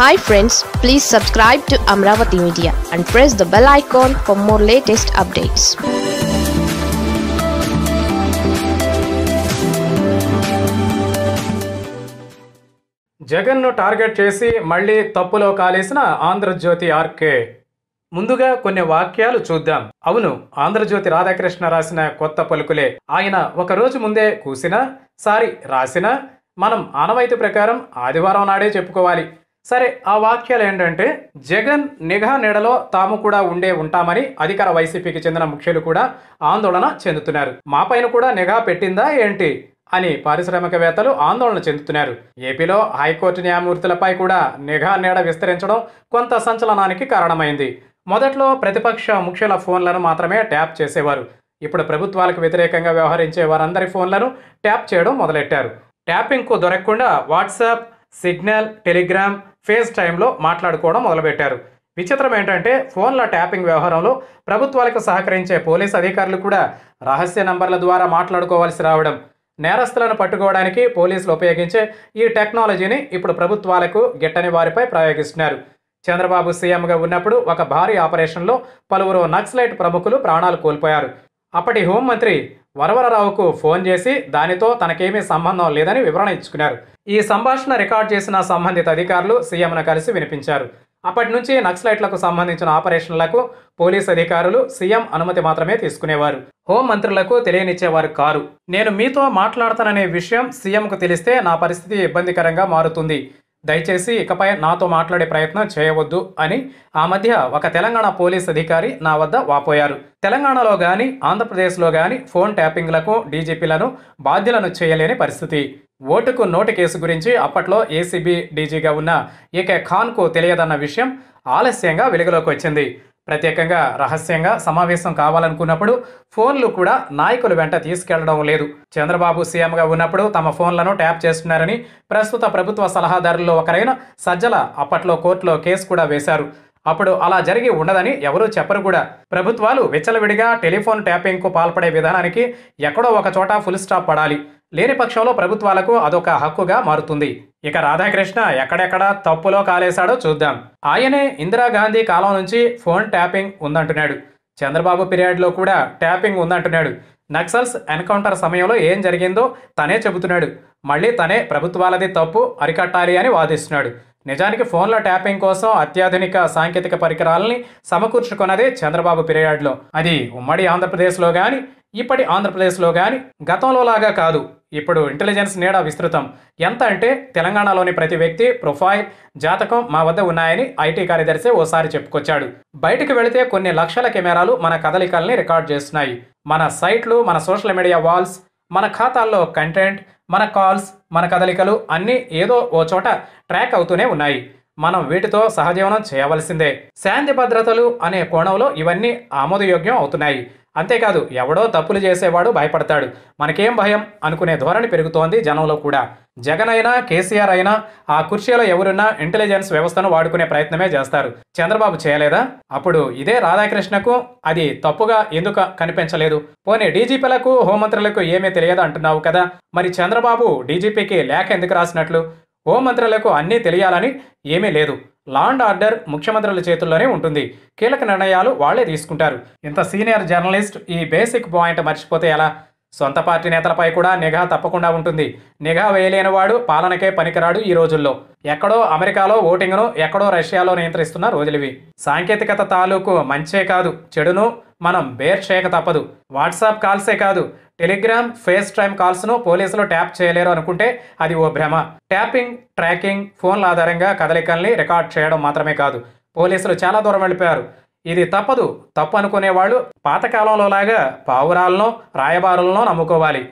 hi friends please subscribe to Amaravati media and press the bell icon for more latest updates జగన్ను target చేసి మళ్ళీ తప్పులో కాలేసిన Andhra Jyothi RK ముందుగా కొన్ని వాక్యాలు చూద్దాం అవును ఆంధ్రజ్యోతి రాధాకృష్ణ రాసిన కొత్త పలుకులే ఆయన ఒకరోజు ముందే కూసినా సారీ రాసినా మనం ఆనవాయితీ ప్రకారం ఆదివారం నాడే చెప్పుకోవాలి సరే ఆ వాక్యాలు ఏంటంటే జగన్ నిఘా నెడలో తాము కూడా ఉండే ఉంటామని అధికార వైసీపీకి చెందిన ముఖ్యులు కూడా ఆందోళన చెందుతున్నారు మా పైన కూడా నిఘా పెట్టిందా ఏంటి అని పారిశ్రామికవేత్తలు ఆందోళన చెందుతున్నారు ఏపీలో హైకోర్టు న్యాయమూర్తులపై కూడా నిఘా నీడ విస్తరించడం కొంత సంచలనానికి కారణమైంది మొదట్లో ప్రతిపక్ష ముఖ్యుల ఫోన్లను మాత్రమే ట్యాప్ చేసేవారు ఇప్పుడు ప్రభుత్వాలకు వ్యతిరేకంగా వ్యవహరించే వారందరి ఫోన్లను ట్యాప్ చేయడం మొదలెట్టారు ట్యాపింగ్కు దొరకకుండా వాట్సాప్ సిగ్నల్ టెలిగ్రామ్ ఫేస్ టైంలో మాట్లాడుకోవడం మొదలుపెట్టారు విచిత్రం ఏంటంటే ఫోన్ల ట్యాపింగ్ వ్యవహారంలో ప్రభుత్వాలకు సహకరించే పోలీస్ అధికారులు కూడా రహస్య నంబర్ల ద్వారా మాట్లాడుకోవాల్సి రావడం నేరస్తులను పట్టుకోవడానికి పోలీసులు ఉపయోగించే ఈ టెక్నాలజీని ఇప్పుడు ప్రభుత్వాలకు గిట్టని వారిపై ప్రయోగిస్తున్నారు చంద్రబాబు సీఎంగా ఉన్నప్పుడు ఒక భారీ ఆపరేషన్లో పలువురు నక్సలైట్ ప్రముఖులు ప్రాణాలు కోల్పోయారు అప్పటి హోంమంత్రి వరవరరావుకు ఫోన్ చేసి దానితో తనకేమీ సంబంధం లేదని వివరణ ఇచ్చుకున్నారు ఈ సంభాషణ రికార్డ్ చేసిన సంబంధిత అధికారులు సీఎంను కలిసి వినిపించారు అప్పటి నుంచి నక్సలైట్లకు సంబంధించిన ఆపరేషన్లకు పోలీస్ అధికారులు సీఎం అనుమతి మాత్రమే తీసుకునేవారు హోం మంత్రులకు తెలియనిచ్చేవారు కారు నేను మీతో మాట్లాడతాననే విషయం సీఎంకు తెలిస్తే నా పరిస్థితి ఇబ్బందికరంగా మారుతుంది దయచేసి ఇకపై నాతో మాట్లాడే ప్రయత్నం చేయవద్దు అని ఆ మధ్య ఒక తెలంగాణ పోలీస్ అధికారి నా వద్ద వాపోయారు తెలంగాణలో కానీ ఆంధ్రప్రదేశ్లో కానీ ఫోన్ ట్యాపింగ్లకు డీజీపీలను బాధ్యులను చేయలేని పరిస్థితి ఓటుకు నోటు కేసు గురించి అప్పట్లో ఏసీబీ డీజీగా ఉన్న ఏకే ఖాన్కు తెలియదన్న విషయం ఆలస్యంగా వెలుగులోకి వచ్చింది ప్రత్యేకంగా రహస్యంగా సమావేశం కావాలనుకున్నప్పుడు ఫోన్లు కూడా నాయకులు వెంట తీసుకెళ్లడం లేదు చంద్రబాబు సీఎంగా ఉన్నప్పుడు తమ ఫోన్లను ట్యాప్ చేస్తున్నారని ప్రస్తుత ప్రభుత్వ సలహాదారుల్లో ఒకరైన సజ్జల అప్పట్లో కోర్టులో కేసు కూడా వేశారు అప్పుడు అలా జరిగి ఉండదని ఎవరూ చెప్పరు కూడా ప్రభుత్వాలు విచ్చలవిడిగా టెలిఫోన్ ట్యాపింగ్కు పాల్పడే విధానానికి ఎక్కడో ఒక చోట ఫుల్ స్టాప్ పడాలి లేని పక్షంలో ప్రభుత్వాలకు అదొక హక్కుగా మారుతుంది ఇక రాధాకృష్ణ ఎక్కడెక్కడ తప్పులో కాలేశాడో చూద్దాం ఆయనే ఇందిరాగాంధీ కాలం నుంచి ఫోన్ ట్యాపింగ్ ఉందంటున్నాడు చంద్రబాబు పీరియడ్లో కూడా ట్యాపింగ్ ఉందంటున్నాడు నక్సల్స్ ఎన్కౌంటర్ సమయంలో ఏం జరిగిందో తనే చెబుతున్నాడు మళ్ళీ తనే ప్రభుత్వాలది తప్పు అరికట్టాలి అని వాదిస్తున్నాడు నిజానికి ఫోన్ల ట్యాపింగ్ కోసం అత్యాధునిక సాంకేతిక పరికరాలని సమకూర్చుకున్నదే చంద్రబాబు పీరియడ్లో అది ఉమ్మడి ఆంధ్రప్రదేశ్లో కానీ ఇప్పటి ఆంధ్రప్రదేశ్లో కానీ గతంలో లాగా కాదు ఇప్పుడు ఇంటెలిజెన్స్ నీడ విస్తృతం ఎంత అంటే తెలంగాణలోని ప్రతి వ్యక్తి ప్రొఫైల్ జాతకం మా వద్ద ఉన్నాయని ఐటీ కార్యదర్శి ఓసారి చెప్పుకొచ్చాడు బయటకు వెళితే కొన్ని లక్షల కెమెరాలు మన కదలికల్ని రికార్డ్ చేస్తున్నాయి మన సైట్లు మన సోషల్ మీడియా వాల్స్ మన ఖాతాల్లో కంటెంట్ మన కాల్స్ మన కదలికలు అన్నీ ఏదో ఓ చోట ట్రాక్ అవుతూనే ఉన్నాయి మనం వీటితో సహజీవనం చేయవలసిందే శాంతి భద్రతలు అనే కోణంలో ఇవన్నీ ఆమోదయోగ్యం అవుతున్నాయి అంతేకాదు ఎవడో తప్పులు చేసేవాడు భయపడతాడు మనకేం భయం అనుకునే ధోరణి పెరుగుతోంది జనంలో కూడా జగన్ అయినా కేసీఆర్ అయినా ఆ కుర్చీలో ఎవరున్నా ఇంటెలిజెన్స్ వ్యవస్థను వాడుకునే ప్రయత్నమే చేస్తారు చంద్రబాబు చేయలేదా అప్పుడు ఇదే రాధాకృష్ణకు అది తప్పుగా ఎందుకు కనిపించలేదు పోనీ డీజీపీలకు హోంమంత్రులకు ఏమీ తెలియదు అంటున్నావు కదా మరి చంద్రబాబు డీజీపీకి లేఖ ఎందుకు రాసినట్లు హోంమంత్రులకు అన్నీ తెలియాలని ఏమీ లేదు లా అండ్ ఆర్డర్ ముఖ్యమంత్రుల చేతుల్లోనే ఉంటుంది కీలక నిర్ణయాలు వాళ్లే తీసుకుంటారు ఇంత సీనియర్ జర్నలిస్ట్ ఈ బేసిక్ పాయింట్ మర్చిపోతే ఎలా సొంత పార్టీ నేతలపై కూడా నిఘా తప్పకుండా ఉంటుంది నిఘా వేయలేనివాడు పాలనకే పనికిరాడు ఈ రోజుల్లో ఎక్కడో అమెరికాలో ఓటింగ్ను ఎక్కడో రష్యాలో నియంత్రిస్తున్న రోజులివి సాంకేతికత తాలూకు మంచే కాదు చెడును మనం బేర్ చేయక తప్పదు వాట్సాప్ కాల్సే కాదు టెలిగ్రామ్ ఫేస్ టైమ్ కాల్స్ను పోలీసులు ట్యాప్ చేయలేరు అనుకుంటే అది ఓ భ్రమ ట్యాపింగ్ ట్రాకింగ్ ఫోన్ల ఆధారంగా కదలికల్ని రికార్డ్ చేయడం మాత్రమే కాదు పోలీసులు చాలా దూరం వెళ్ళిపోయారు ఇది తప్పదు తప్పు అనుకునేవాళ్ళు పాతకాలంలో లాగా పావురాలను రాయబారులను నమ్ముకోవాలి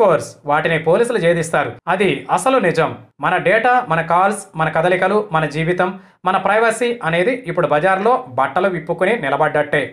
కోర్స్ వాటిని పోలీసులు ఛేదిస్తారు అది అసలు నిజం మన డేటా మన కాల్స్ మన కదలికలు మన జీవితం మన ప్రైవసీ అనేది ఇప్పుడు బజార్లో బట్టలు విప్పుకుని నిలబడ్డట్టే